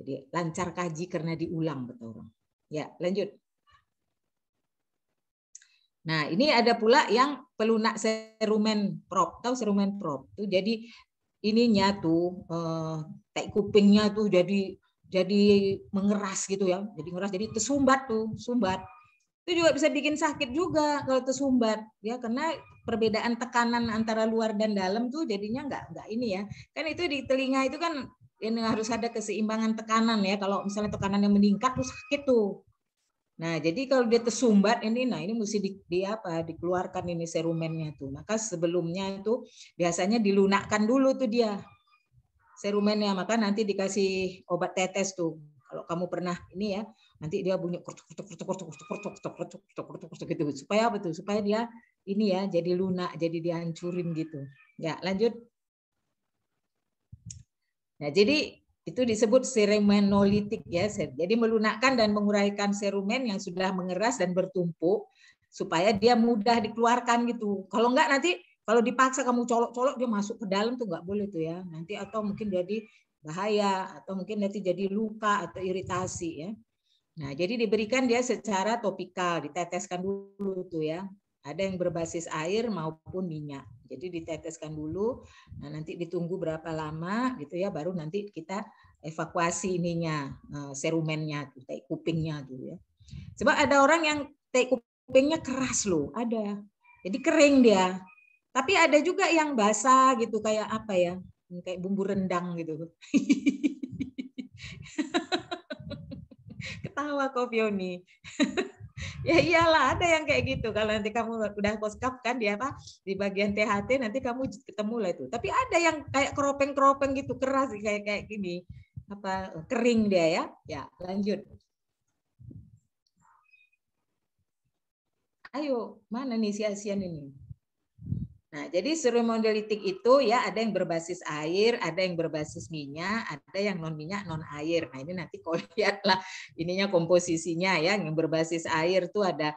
Jadi lancar kaji karena diulang betul orang. Ya, lanjut. Nah, ini ada pula yang pelunak serumen prop. Tahu serumen prop? Itu jadi ininya tuh eh, tai kupingnya tuh jadi jadi mengeras gitu ya. Jadi mengeras, jadi tersumbat tuh, sumbat. Itu juga bisa bikin sakit juga kalau tersumbat ya karena perbedaan tekanan antara luar dan dalam tuh jadinya nggak nggak ini ya. Kan itu di telinga itu kan ini harus ada keseimbangan tekanan ya. Kalau misalnya tekanan yang meningkat terus sakit tuh. Nah, jadi kalau dia tersumbat ini, nah ini mesti di, di apa? Dikeluarkan ini serumennya tuh. Maka sebelumnya itu biasanya dilunakkan dulu tuh dia serumennya. Maka nanti dikasih obat tetes tuh. Kalau kamu pernah ini ya, nanti dia bunyi kurtuk kurtuk kurtuk kurtuk kurtuk kurtuk kurtuk kurtuk kurtuk kurtuk kurtuk gitu. Supaya apa tuh? Supaya dia ini ya jadi lunak, jadi dihancurin gitu. Ya, lanjut. Nah, jadi itu disebut serumenolitik ya. Jadi melunakkan dan menguraikan serumen yang sudah mengeras dan bertumpuk supaya dia mudah dikeluarkan gitu. Kalau enggak nanti kalau dipaksa kamu colok-colok dia masuk ke dalam tuh enggak boleh tuh ya. Nanti atau mungkin jadi bahaya atau mungkin nanti jadi luka atau iritasi ya. Nah, jadi diberikan dia secara topikal, diteteskan dulu tuh ya ada yang berbasis air maupun minyak. Jadi diteteskan dulu, nah nanti ditunggu berapa lama gitu ya, baru nanti kita evakuasi ininya, eh, serumennya, tai kupingnya gitu ya. Sebab ada orang yang tai kupingnya keras loh, ada. Jadi kering dia. Tapi ada juga yang basah gitu kayak apa ya, hmm, kayak bumbu rendang gitu. *laughs* Ketawa kok Pioni. *laughs* ya iyalah ada yang kayak gitu kalau nanti kamu udah koskap kan di apa di bagian THT nanti kamu ketemu lah itu tapi ada yang kayak keropeng keropeng gitu keras kayak kayak gini apa kering dia ya ya lanjut ayo mana nih si Asian ini Nah, jadi monolitik itu ya ada yang berbasis air, ada yang berbasis minyak, ada yang non minyak, non air. Nah, ini nanti kalau *laughs* lihatlah ininya komposisinya ya, yang berbasis air tuh ada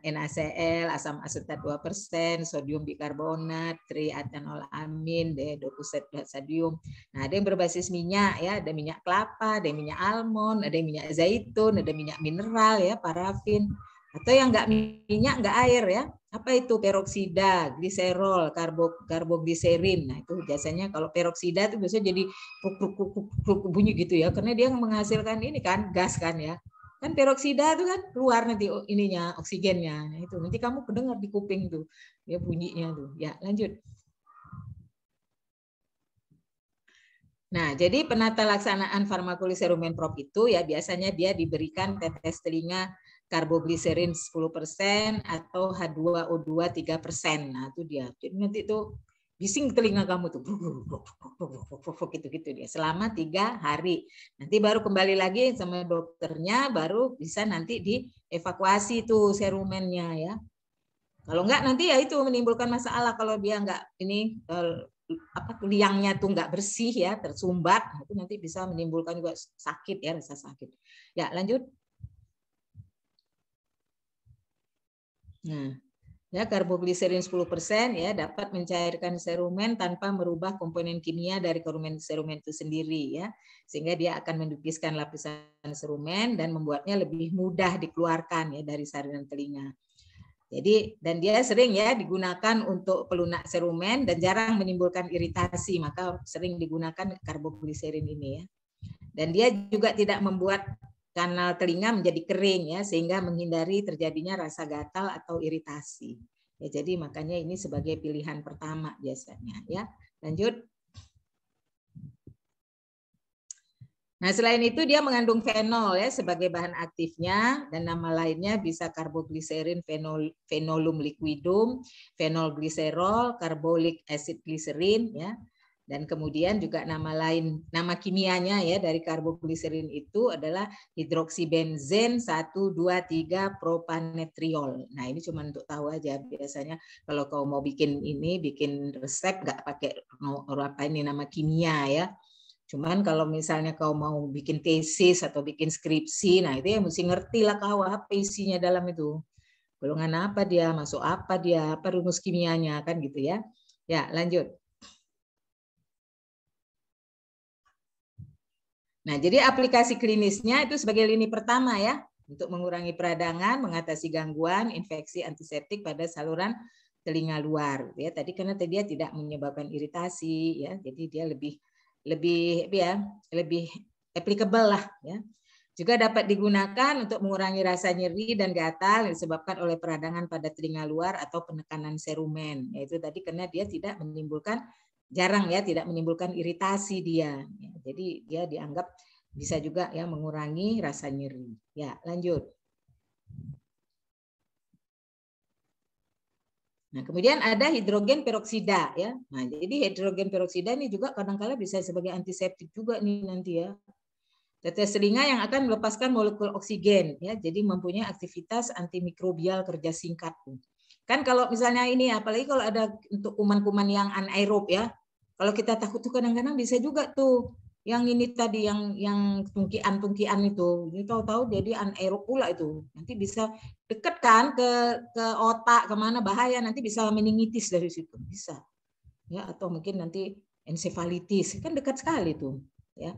NaCl, asam asetat 2%, sodium bikarbonat, triatenol amin, D27 sodium. Nah, ada yang berbasis minyak ya, ada minyak kelapa, ada minyak almond, ada minyak zaitun, ada minyak mineral ya, parafin atau yang enggak minyak enggak air ya apa itu peroksida gliserol karbo karbogliserin nah itu biasanya kalau peroksida itu biasanya jadi kruk, bunyi gitu ya karena dia menghasilkan ini kan gas kan ya kan peroksida itu kan keluar nanti ininya oksigennya nah itu nanti kamu kedengar di kuping tuh ya bunyinya tuh ya lanjut Nah, jadi penata laksanaan farmakologi serumen prop itu ya biasanya dia diberikan tetes telinga sepuluh 10% atau H2O2 3%. Nah, itu dia. Jadi nanti itu bising telinga kamu tuh gitu-gitu dia selama tiga hari nanti baru kembali lagi sama dokternya baru bisa nanti dievakuasi tuh serumennya ya kalau enggak nanti ya itu menimbulkan masalah kalau dia enggak ini eh, apa liangnya tuh enggak bersih ya tersumbat itu nanti bisa menimbulkan juga sakit ya rasa sakit ya lanjut Nah, ya karbogliserin 10% ya dapat mencairkan serumen tanpa merubah komponen kimia dari kerumen serumen itu sendiri ya sehingga dia akan mendukiskan lapisan serumen dan membuatnya lebih mudah dikeluarkan ya dari saluran telinga. Jadi dan dia sering ya digunakan untuk pelunak serumen dan jarang menimbulkan iritasi maka sering digunakan karbogliserin ini ya. Dan dia juga tidak membuat kanal telinga menjadi kering ya sehingga menghindari terjadinya rasa gatal atau iritasi. Ya jadi makanya ini sebagai pilihan pertama biasanya ya. Lanjut. Nah, selain itu dia mengandung fenol ya sebagai bahan aktifnya dan nama lainnya bisa karbogliserin fenol, fenolum liquidum, fenol gliserol, karbolik acid gliserin ya dan kemudian juga nama lain nama kimianya ya dari karbogliserin itu adalah hidroksibenzen 123 propanetriol. Nah, ini cuma untuk tahu aja biasanya kalau kau mau bikin ini bikin resep nggak pakai apa ini nama kimia ya. Cuman kalau misalnya kau mau bikin tesis atau bikin skripsi, nah itu ya mesti ngerti lah kau apa isinya dalam itu. Golongan apa dia, masuk apa dia, apa rumus kimianya kan gitu ya. Ya, lanjut. Nah, jadi aplikasi klinisnya itu sebagai lini pertama ya untuk mengurangi peradangan, mengatasi gangguan infeksi antiseptik pada saluran telinga luar gitu ya. Tadi karena tadi dia tidak menyebabkan iritasi ya. Jadi dia lebih lebih ya, lebih applicable lah ya. Juga dapat digunakan untuk mengurangi rasa nyeri dan gatal yang disebabkan oleh peradangan pada telinga luar atau penekanan serumen. Yaitu tadi karena dia tidak menimbulkan jarang ya tidak menimbulkan iritasi dia. Ya, jadi dia dianggap bisa juga ya mengurangi rasa nyeri. Ya, lanjut. Nah, kemudian ada hidrogen peroksida ya. Nah, jadi hidrogen peroksida ini juga kadangkala -kadang bisa sebagai antiseptik juga nih nanti ya. Tetes telinga yang akan melepaskan molekul oksigen ya, jadi mempunyai aktivitas antimikrobial kerja singkat. Nih. Kan kalau misalnya ini apalagi kalau ada untuk kuman-kuman yang anaerob ya. Kalau kita takut tuh kadang-kadang bisa juga tuh yang ini tadi yang yang tungkian-tungkian itu. Ini tahu-tahu jadi anaerob pula itu. Nanti bisa dekat kan ke ke otak kemana bahaya nanti bisa meningitis dari situ bisa. Ya atau mungkin nanti encephalitis kan dekat sekali tuh ya.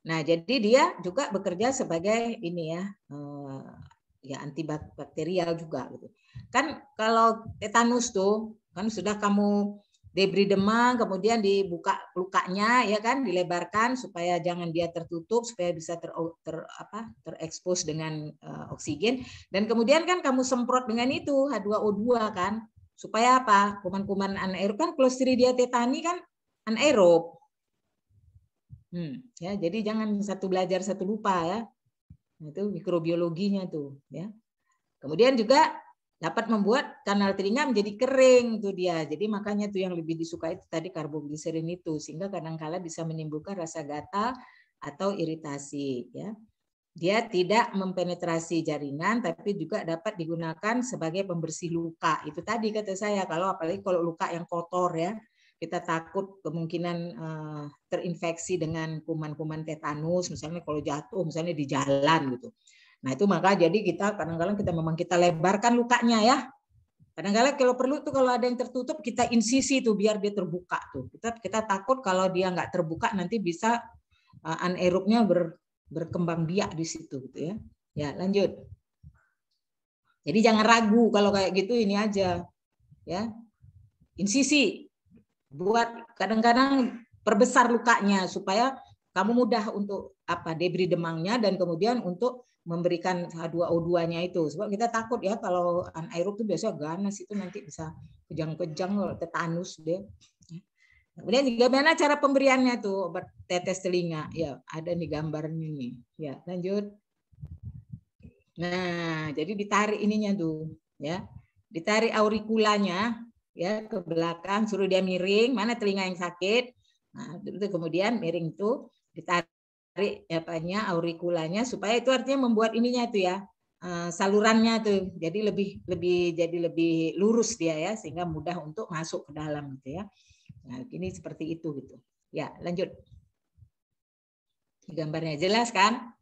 Nah, jadi dia juga bekerja sebagai ini ya, eh, ya antibakterial juga gitu. Kan kalau tetanus tuh kan sudah kamu diberi demam kemudian dibuka lukanya ya kan dilebarkan supaya jangan dia tertutup supaya bisa ter, ter apa terekspos dengan uh, oksigen dan kemudian kan kamu semprot dengan itu H2O2 kan supaya apa kuman-kuman anaerob kan Clostridia tetani kan anaerob hmm, ya jadi jangan satu belajar satu lupa ya itu mikrobiologinya tuh ya kemudian juga dapat membuat kanal telinga menjadi kering tuh dia jadi makanya tuh yang lebih disukai itu tadi karbogliserin itu sehingga kadangkala -kadang bisa menimbulkan rasa gatal atau iritasi ya dia tidak mempenetrasi jaringan tapi juga dapat digunakan sebagai pembersih luka itu tadi kata saya kalau apalagi kalau luka yang kotor ya kita takut kemungkinan uh, terinfeksi dengan kuman-kuman tetanus misalnya kalau jatuh misalnya di jalan gitu. Nah, itu maka jadi kita kadang-kadang kita memang kita lebarkan lukanya ya. Kadang-kadang kalau perlu tuh kalau ada yang tertutup kita insisi tuh biar dia terbuka tuh. Kita kita takut kalau dia nggak terbuka nanti bisa uh, anaerobnya ber, berkembang biak di situ gitu ya. Ya, lanjut. Jadi jangan ragu kalau kayak gitu ini aja. Ya. Insisi buat kadang-kadang perbesar lukanya supaya kamu mudah untuk apa debris demangnya dan kemudian untuk memberikan H2O2-nya itu. Sebab kita takut ya kalau anaerob itu biasanya ganas itu nanti bisa kejang-kejang tetanus deh. Kemudian bagaimana cara pemberiannya tuh obat tetes telinga? Ya, ada nih gambarnya nih. Ya, lanjut. Nah, jadi ditarik ininya tuh, ya. Ditarik aurikulanya, ya ke belakang suruh dia miring mana telinga yang sakit nah itu kemudian miring itu ditarik apanya aurikulanya supaya itu artinya membuat ininya itu ya eh, salurannya tuh jadi lebih lebih jadi lebih lurus dia ya sehingga mudah untuk masuk ke dalam gitu ya nah ini seperti itu gitu ya lanjut gambarnya jelas kan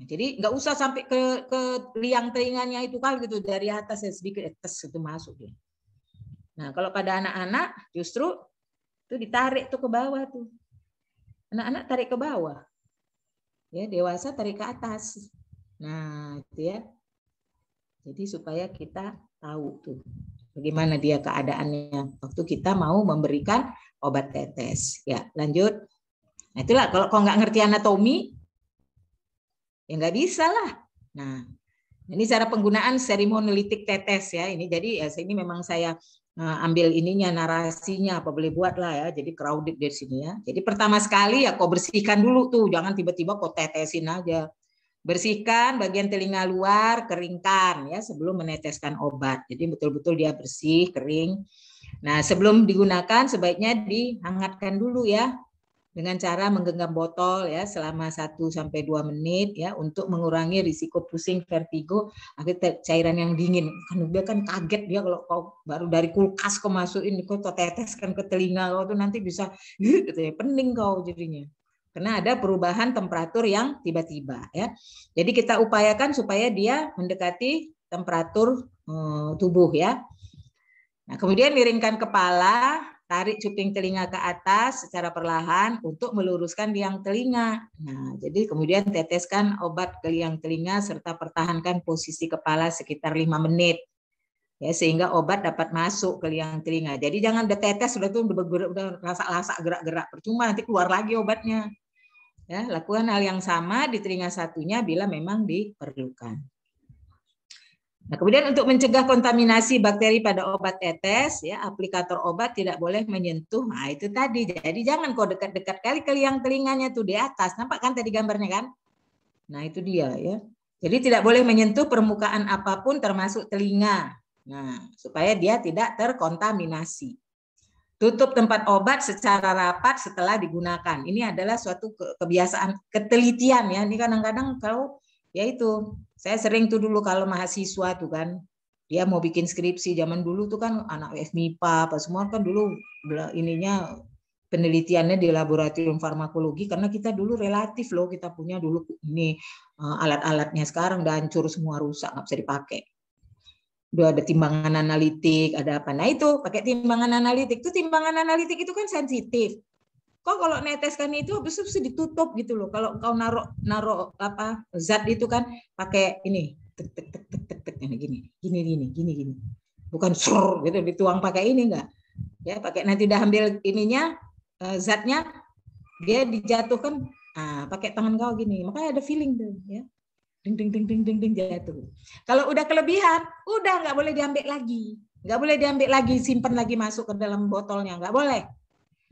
nah, jadi nggak usah sampai ke ke liang telinganya itu kan gitu dari atas ya sedikit atas itu masuk dia. Nah, kalau pada anak-anak justru itu ditarik tuh ke bawah tuh. Anak-anak tarik ke bawah. Ya, dewasa tarik ke atas. Nah, itu ya. Jadi supaya kita tahu tuh bagaimana dia keadaannya waktu kita mau memberikan obat tetes. Ya, lanjut. Nah, itulah kalau kau nggak ngerti anatomi, ya nggak bisa lah. Nah, ini cara penggunaan seremonialitik tetes ya. Ini jadi ya ini memang saya Eh, ambil ininya narasinya apa boleh buat lah ya jadi crowded dari sini ya jadi pertama sekali ya kau bersihkan dulu tuh jangan tiba-tiba kau tetesin aja bersihkan bagian telinga luar keringkan ya sebelum meneteskan obat jadi betul-betul dia bersih kering nah sebelum digunakan sebaiknya dihangatkan dulu ya dengan cara menggenggam botol ya selama 1 sampai dua menit ya untuk mengurangi risiko pusing vertigo akibat cairan yang dingin. Kan dia kan kaget dia kalau kau baru dari kulkas kau masukin kau teteskan ke telinga kau tuh nanti bisa gitu ya pening kau jadinya. Karena ada perubahan temperatur yang tiba-tiba ya. Jadi kita upayakan supaya dia mendekati temperatur hmm, tubuh ya. Nah, kemudian miringkan kepala, tarik cuping telinga ke atas secara perlahan untuk meluruskan liang telinga. Nah, jadi kemudian teteskan obat ke liang telinga serta pertahankan posisi kepala sekitar lima menit. Ya, sehingga obat dapat masuk ke liang telinga. Jadi jangan detetes sudah tuh udah lasak-lasak gerak-gerak percuma nanti keluar lagi obatnya. Ya, lakukan hal yang sama di telinga satunya bila memang diperlukan. Nah, kemudian untuk mencegah kontaminasi bakteri pada obat tetes, ya aplikator obat tidak boleh menyentuh. Nah, itu tadi. Jadi jangan kau dekat-dekat kali kali yang telinganya tuh di atas. Nampak kan tadi gambarnya kan? Nah, itu dia ya. Jadi tidak boleh menyentuh permukaan apapun termasuk telinga. Nah, supaya dia tidak terkontaminasi. Tutup tempat obat secara rapat setelah digunakan. Ini adalah suatu kebiasaan ketelitian ya. Ini kadang-kadang kalau yaitu saya sering tuh dulu kalau mahasiswa tuh kan, dia mau bikin skripsi zaman dulu tuh kan anak FMIPA apa semua kan dulu ininya penelitiannya di laboratorium farmakologi karena kita dulu relatif loh kita punya dulu ini eh, alat-alatnya sekarang udah hancur semua rusak nggak bisa dipakai Dua ada timbangan analitik ada apa nah itu pakai timbangan analitik itu timbangan analitik itu kan sensitif kok kalau neteskan itu habis itu ditutup gitu loh kalau kau naruh naruh apa zat itu kan pakai ini tek tek tek tek tek tek gini gini gini gini gini bukan sur gitu dituang pakai ini enggak ya pakai nanti udah ambil ininya eh, zatnya dia dijatuhkan ah, pakai tangan kau gini makanya ada feeling tuh ya ding ding ding ding ding ding jatuh kalau udah kelebihan udah nggak boleh diambil lagi nggak boleh diambil lagi simpan lagi masuk ke dalam botolnya nggak boleh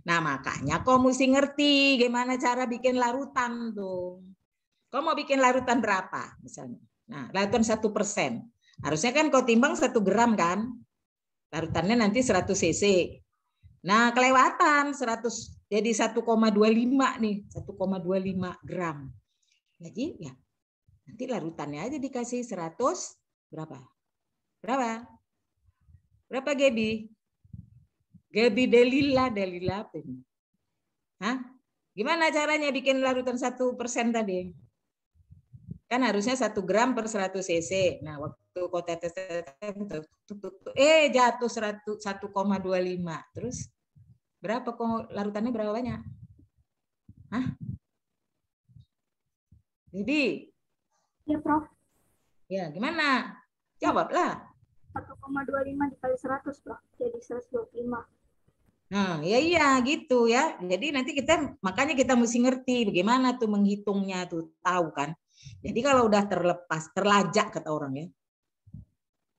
Nah, makanya kau mesti ngerti gimana cara bikin larutan tuh. Kau mau bikin larutan berapa misalnya? Nah, larutan satu persen. Harusnya kan kau timbang satu gram kan? Larutannya nanti 100 cc. Nah, kelewatan 100 jadi 1,25 nih, 1,25 gram. Jadi ya nanti larutannya aja dikasih 100 berapa? Berapa? Berapa Gaby? Gabi delila delila ini, Hah? Gimana caranya bikin larutan satu persen tadi? Kan harusnya satu gram per 100 cc. Nah, waktu kau tetes, eh jatuh satu koma seratus dua lima, Terus berapa kok larutannya berapa banyak? Hah? Jadi Ya, Prof. Ya, gimana? Jawablah. 1,25 dikali 100, Prof. Jadi 125. Nah, ya iya gitu ya. Jadi nanti kita makanya kita mesti ngerti bagaimana tuh menghitungnya tuh tahu kan. Jadi kalau udah terlepas, terlajak kata orang ya.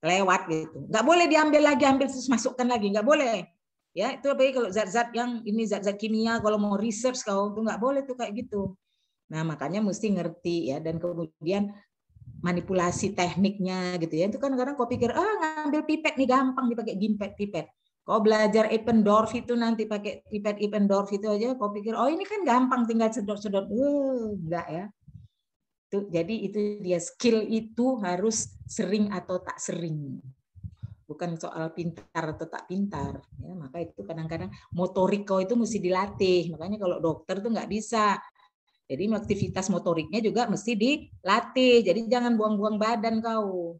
Lewat gitu. Nggak boleh diambil lagi, ambil terus masukkan lagi, nggak boleh. Ya, itu apalagi kalau zat-zat yang ini zat-zat kimia kalau mau research kau tuh nggak boleh tuh kayak gitu. Nah, makanya mesti ngerti ya dan kemudian manipulasi tekniknya gitu ya. Itu kan kadang kau pikir, ah ngambil pipet nih gampang dipakai gimpet pipet. Kau belajar Ependorf itu nanti pakai pipet Ependorf itu aja, kau pikir, oh ini kan gampang tinggal sedot-sedot. Uh, enggak ya. Tuh, jadi itu dia skill itu harus sering atau tak sering. Bukan soal pintar atau tak pintar. Ya, maka itu kadang-kadang motorik kau itu mesti dilatih. Makanya kalau dokter tuh nggak bisa. Jadi aktivitas motoriknya juga mesti dilatih. Jadi jangan buang-buang badan kau.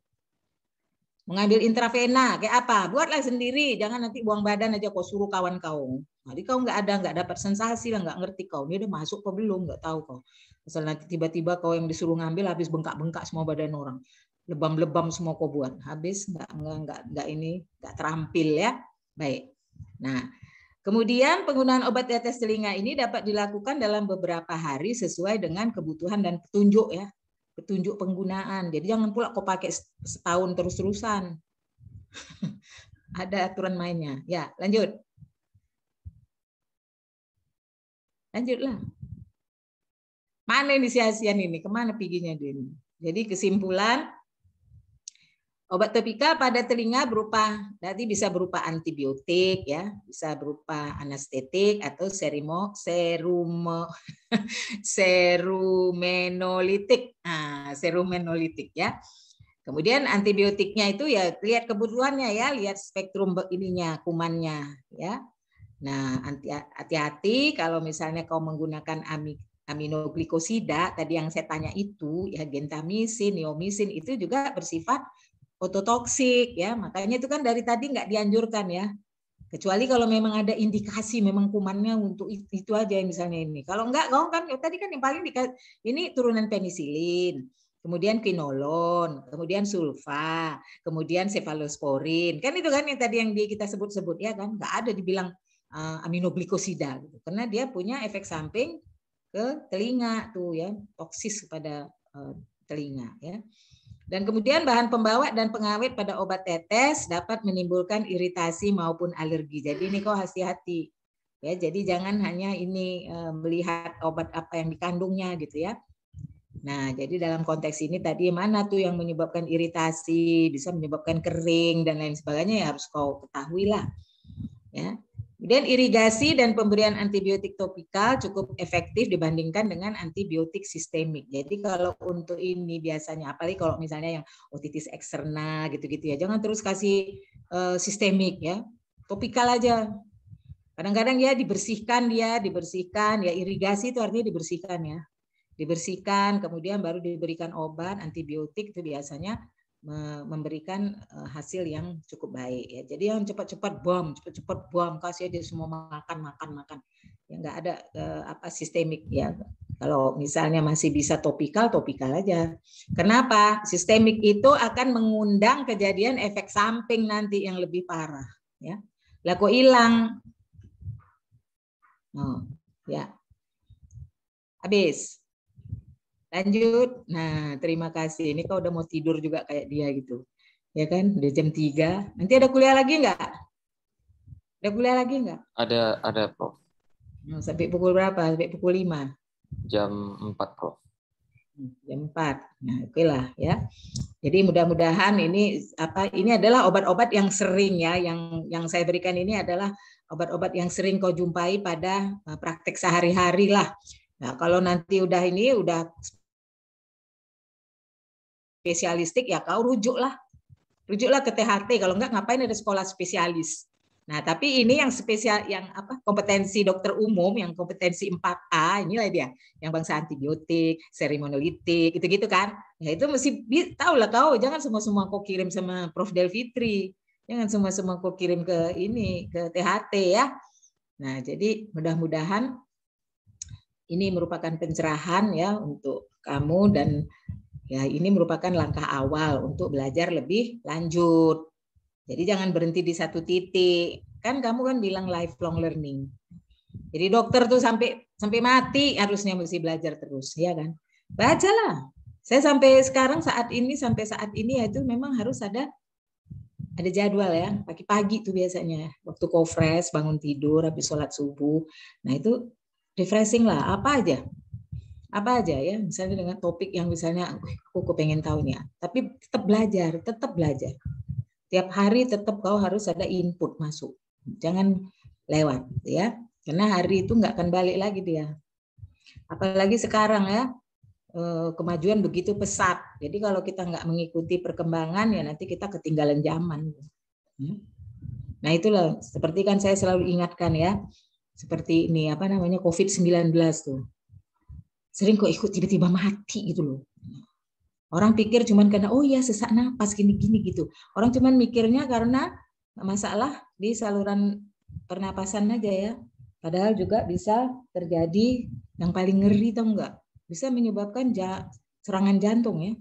Mengambil intravena, kayak apa? Buatlah sendiri, jangan nanti buang badan aja kau suruh kawan kau. Nanti kau nggak ada, nggak dapat sensasi lah, nggak ngerti kau. Ini udah masuk apa belum, nggak tahu kau. Misal nanti tiba-tiba kau yang disuruh ngambil habis bengkak-bengkak semua badan orang. Lebam-lebam semua kau buat. Habis nggak nggak nggak nggak ini nggak terampil ya. Baik. Nah, Kemudian penggunaan obat tetes telinga ini dapat dilakukan dalam beberapa hari sesuai dengan kebutuhan dan petunjuk ya petunjuk penggunaan. Jadi jangan pula kau pakai setahun terus-terusan. *laughs* Ada aturan mainnya. Ya, lanjut. Lanjutlah. Mana ini sia-sian ini? Kemana piginya dia ini? Jadi kesimpulan, Obat topikal pada telinga berupa nanti bisa berupa antibiotik ya, bisa berupa anestetik atau serimo serum *laughs* serumenolitik. Nah, serumenolitik ya. Kemudian antibiotiknya itu ya lihat kebutuhannya ya, lihat spektrum ininya kumannya ya. Nah, hati-hati kalau misalnya kau menggunakan aminoglikosida tadi yang saya tanya itu ya gentamisin, neomisin itu juga bersifat ototoksik ya makanya itu kan dari tadi nggak dianjurkan ya kecuali kalau memang ada indikasi memang kumannya untuk itu, aja aja misalnya ini kalau nggak, kau kan ya tadi kan yang paling ini turunan penisilin kemudian quinolon kemudian sulfa kemudian cephalosporin, kan itu kan yang tadi yang di, kita sebut-sebut ya kan nggak ada dibilang uh, eh, aminoglikosida gitu. karena dia punya efek samping ke telinga tuh ya toksis kepada uh, telinga ya dan kemudian bahan pembawa dan pengawet pada obat tetes dapat menimbulkan iritasi maupun alergi. Jadi ini kok hati-hati. Ya, jadi jangan hanya ini eh, melihat obat apa yang dikandungnya gitu ya. Nah, jadi dalam konteks ini tadi mana tuh yang menyebabkan iritasi, bisa menyebabkan kering dan lain sebagainya ya harus kau ketahui lah. Ya. Kemudian irigasi dan pemberian antibiotik topikal cukup efektif dibandingkan dengan antibiotik sistemik. Jadi kalau untuk ini biasanya, apa apalagi kalau misalnya yang otitis eksterna gitu-gitu ya, jangan terus kasih eh, sistemik ya, topikal aja. Kadang-kadang ya dibersihkan dia, dibersihkan ya irigasi itu artinya dibersihkan ya, dibersihkan kemudian baru diberikan obat antibiotik itu biasanya memberikan eh, hasil yang cukup baik ya. Jadi yang cepat-cepat bom, cepat-cepat bom kasih dia semua makan makan makan. Ya nggak ada eh, apa sistemik ya. Kalau misalnya masih bisa topikal, topikal aja. Kenapa? Sistemik itu akan mengundang kejadian efek samping nanti yang lebih parah ya. Lah kok hilang? Oh, ya. Habis. Lanjut. Nah, terima kasih. Ini kau udah mau tidur juga kayak dia gitu. Ya kan? Udah jam tiga, Nanti ada kuliah lagi nggak? Ada kuliah lagi nggak? Ada, ada, Prof. Hmm, sampai pukul berapa? Sampai pukul lima? Jam empat, Prof. Jam empat, Nah, oke lah ya. Jadi mudah-mudahan ini apa ini adalah obat-obat yang sering ya yang yang saya berikan ini adalah obat-obat yang sering kau jumpai pada eh, praktek sehari-hari lah. Nah, kalau nanti udah ini udah spesialistik ya kau rujuklah. Rujuklah ke THT kalau enggak ngapain ada sekolah spesialis. Nah, tapi ini yang spesial yang apa kompetensi dokter umum yang kompetensi 4A inilah dia yang bangsa antibiotik, seremonolitik, gitu-gitu kan. Ya itu mesti tahu lah kau jangan semua-semua kau kirim sama Prof Del Jangan semua-semua kau kirim ke ini ke THT ya. Nah, jadi mudah-mudahan ini merupakan pencerahan ya untuk kamu dan Ya, ini merupakan langkah awal untuk belajar lebih lanjut. Jadi jangan berhenti di satu titik. Kan kamu kan bilang lifelong learning. Jadi dokter tuh sampai sampai mati harusnya mesti belajar terus, ya kan? Bacalah. Saya sampai sekarang saat ini sampai saat ini ya itu memang harus ada ada jadwal ya pagi-pagi tuh biasanya waktu kofres bangun tidur habis sholat subuh nah itu refreshing lah apa aja apa aja ya misalnya dengan topik yang misalnya aku pengen tahu nih ya. tapi tetap belajar tetap belajar tiap hari tetap kau harus ada input masuk jangan lewat ya karena hari itu nggak akan balik lagi dia apalagi sekarang ya eh, kemajuan begitu pesat jadi kalau kita nggak mengikuti perkembangan ya nanti kita ketinggalan zaman hmm? nah itulah seperti kan saya selalu ingatkan ya seperti ini apa namanya COVID-19 tuh sering kok ikut tiba-tiba mati gitu loh. Orang pikir cuman karena oh ya sesak napas gini-gini gitu. Orang cuman mikirnya karena masalah di saluran pernapasan aja ya. Padahal juga bisa terjadi yang paling ngeri tau enggak? Bisa menyebabkan serangan jantung ya.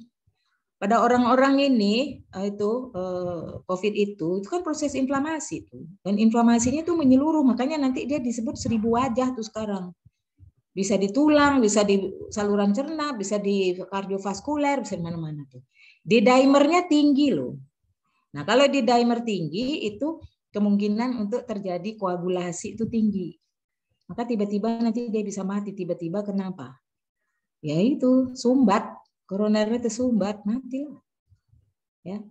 Pada orang-orang ini eh, itu eh, COVID itu itu kan proses inflamasi tuh. Dan inflamasinya tuh menyeluruh makanya nanti dia disebut seribu wajah tuh sekarang bisa di tulang, bisa di saluran cerna, bisa di kardiovaskuler, bisa di mana-mana tuh. Di dimernya tinggi loh. Nah, kalau di dimer tinggi itu kemungkinan untuk terjadi koagulasi itu tinggi. Maka tiba-tiba nanti dia bisa mati, tiba-tiba kenapa? Ya itu, sumbat. Koronernya tersumbat, matilah. Ya.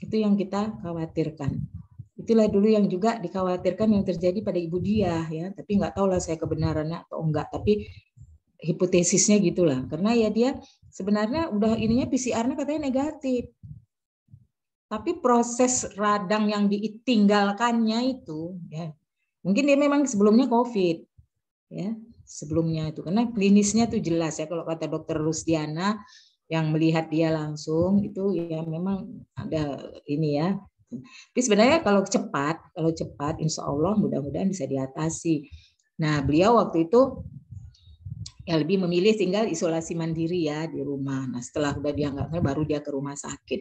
Itu yang kita khawatirkan. Itulah dulu yang juga dikhawatirkan yang terjadi pada ibu dia ya, tapi nggak tahu lah saya kebenarannya atau enggak, tapi hipotesisnya gitulah. Karena ya dia sebenarnya udah ininya PCR-nya katanya negatif. Tapi proses radang yang ditinggalkannya itu ya mungkin dia memang sebelumnya COVID ya sebelumnya itu karena klinisnya tuh jelas ya kalau kata dokter Rusdiana yang melihat dia langsung itu ya memang ada ini ya tapi sebenarnya kalau cepat, kalau cepat, insya Allah mudah-mudahan bisa diatasi. Nah, beliau waktu itu ya lebih memilih tinggal isolasi mandiri ya di rumah. Nah, setelah udah dianggap baru dia ke rumah sakit.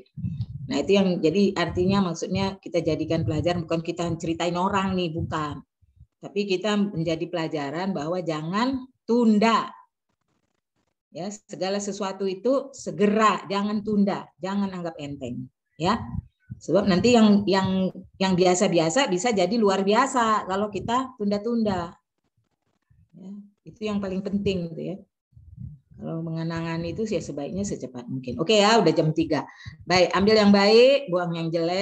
Nah, itu yang jadi artinya maksudnya kita jadikan pelajaran bukan kita ceritain orang nih, bukan. Tapi kita menjadi pelajaran bahwa jangan tunda ya segala sesuatu itu segera jangan tunda jangan anggap enteng ya Sebab nanti yang yang yang biasa-biasa bisa jadi luar biasa kalau kita tunda-tunda. Ya, itu yang paling penting gitu ya. Kalau mengenangan itu ya sebaiknya secepat mungkin. Oke ya, udah jam 3. Baik, ambil yang baik, buang yang jelek.